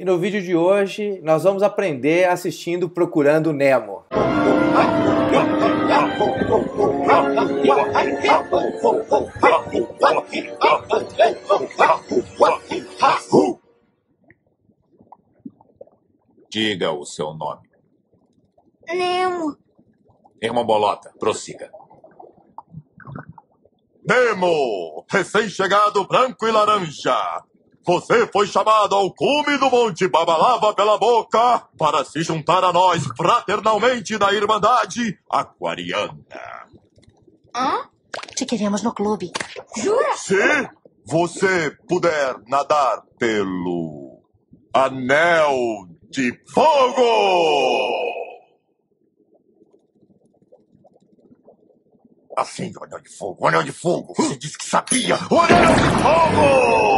E no vídeo de hoje nós vamos aprender assistindo Procurando Nemo. Diga o seu nome. Nemo. Irmão Bolota, prossiga. Nemo, recém-chegado branco e laranja. Você foi chamado ao cume do Monte Babalava pela boca para se juntar a nós fraternalmente na Irmandade Aquariana. Hã? Te queremos no clube. Jura? Se você puder nadar pelo Anel de Fogo! Assim, o anel de fogo, o anel de fogo! Você disse que sabia! O anel de fogo!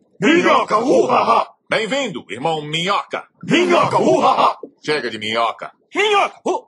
Minhoca, uhaha! Bem-vindo, irmão Minhoca! Minhoca, uhaha! Chega de minhoca! Minhoca, uh...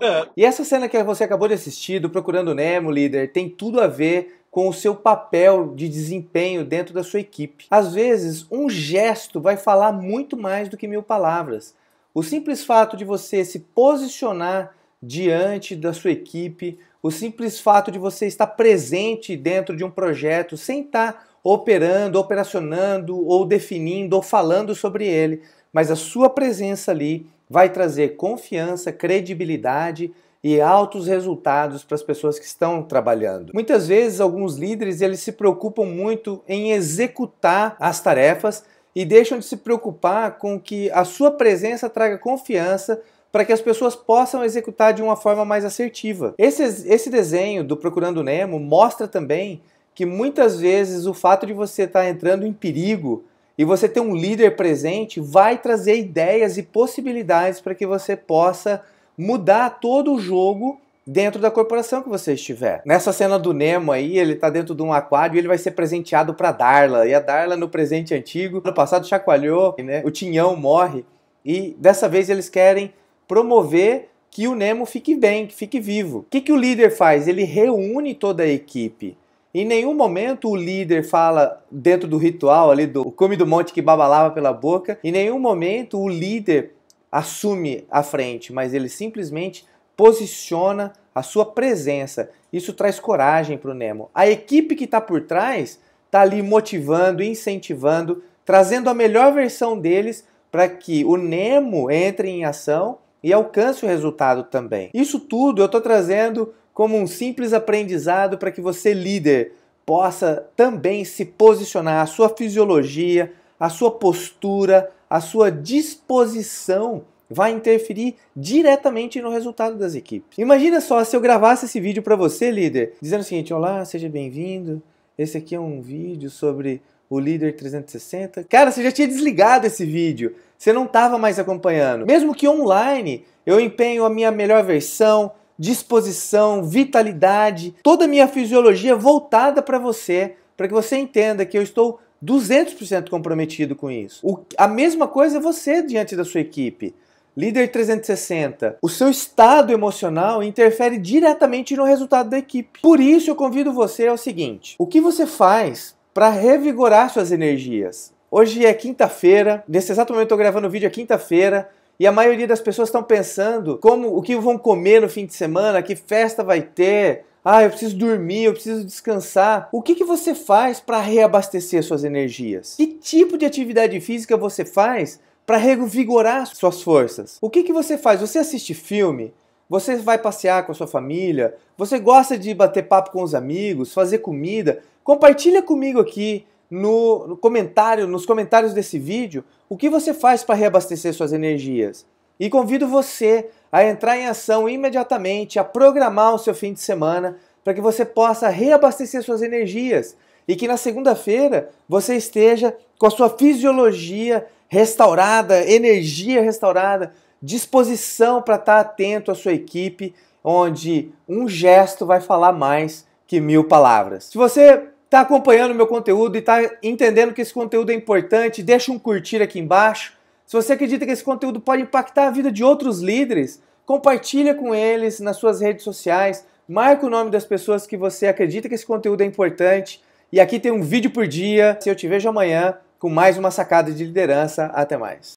É. E essa cena que você acabou de assistir, do Procurando Nemo, líder, tem tudo a ver com o seu papel de desempenho dentro da sua equipe. Às vezes, um gesto vai falar muito mais do que mil palavras. O simples fato de você se posicionar diante da sua equipe, o simples fato de você estar presente dentro de um projeto, sem estar tá operando, operacionando, ou definindo, ou falando sobre ele, mas a sua presença ali vai trazer confiança, credibilidade e altos resultados para as pessoas que estão trabalhando. Muitas vezes alguns líderes eles se preocupam muito em executar as tarefas e deixam de se preocupar com que a sua presença traga confiança para que as pessoas possam executar de uma forma mais assertiva. Esse, esse desenho do Procurando Nemo mostra também que muitas vezes o fato de você estar tá entrando em perigo e você ter um líder presente vai trazer ideias e possibilidades para que você possa mudar todo o jogo dentro da corporação que você estiver. Nessa cena do Nemo aí, ele está dentro de um aquário e ele vai ser presenteado para Darla. E a Darla no presente antigo, no passado chacoalhou, né? O Tinhão morre e dessa vez eles querem promover que o Nemo fique bem, que fique vivo. O que, que o líder faz? Ele reúne toda a equipe em nenhum momento o líder fala dentro do ritual ali do come do monte que babalava pela boca. Em nenhum momento o líder assume a frente, mas ele simplesmente posiciona a sua presença. Isso traz coragem para o Nemo. A equipe que está por trás está ali motivando, incentivando, trazendo a melhor versão deles para que o Nemo entre em ação e alcance o resultado também. Isso tudo eu estou trazendo como um simples aprendizado para que você, líder, possa também se posicionar a sua fisiologia, a sua postura, a sua disposição vai interferir diretamente no resultado das equipes. Imagina só se eu gravasse esse vídeo para você, líder, dizendo o seguinte: "Olá, seja bem-vindo. Esse aqui é um vídeo sobre o líder 360". Cara, você já tinha desligado esse vídeo. Você não estava mais acompanhando. Mesmo que online, eu empenho a minha melhor versão, disposição, vitalidade, toda a minha fisiologia voltada para você, para que você entenda que eu estou 200% comprometido com isso. O, a mesma coisa é você diante da sua equipe. Líder 360, o seu estado emocional interfere diretamente no resultado da equipe. Por isso eu convido você ao seguinte: o que você faz para revigorar suas energias? Hoje é quinta-feira, nesse exato momento eu estou gravando o vídeo, é quinta-feira. E a maioria das pessoas estão pensando como o que vão comer no fim de semana, que festa vai ter. Ah, eu preciso dormir, eu preciso descansar. O que, que você faz para reabastecer suas energias? Que tipo de atividade física você faz para revigorar suas forças? O que, que você faz? Você assiste filme? Você vai passear com a sua família? Você gosta de bater papo com os amigos, fazer comida? Compartilha comigo aqui no, no comentário, nos comentários desse vídeo, o que você faz para reabastecer suas energias. E convido você a entrar em ação imediatamente, a programar o seu fim de semana para que você possa reabastecer suas energias e que na segunda-feira você esteja com a sua fisiologia restaurada, energia restaurada, disposição para estar tá atento à sua equipe, onde um gesto vai falar mais que mil palavras. Se você está acompanhando o meu conteúdo e está entendendo que esse conteúdo é importante, deixa um curtir aqui embaixo. Se você acredita que esse conteúdo pode impactar a vida de outros líderes, compartilha com eles nas suas redes sociais, marca o nome das pessoas que você acredita que esse conteúdo é importante. E aqui tem um vídeo por dia. Se eu te vejo amanhã com mais uma sacada de liderança, até mais.